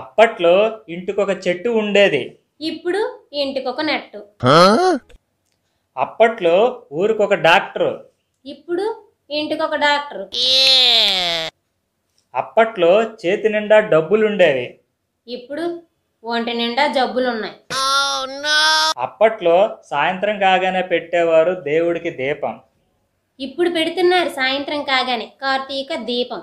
అప్పట్లో ఇంటికొక చెట్టు ఉండేది ఇప్పుడు ఇంటికొక నెట్టు అప్పట్లో ఊరికొక డాక్టరు ఇప్పుడు ఇంటికొక డాక్టర్ అప్పట్లో చేతి నిండా డబ్బులుండేవి ఇప్పుడు ఒంటి నిండా జబ్బులున్నాయి అప్పట్లో సాయంత్రం కాగానే పెట్టేవారు దేవుడికి దీపం ఇప్పుడు పెడుతున్నారు సాయంత్రం కాగానే కార్తీక దీపం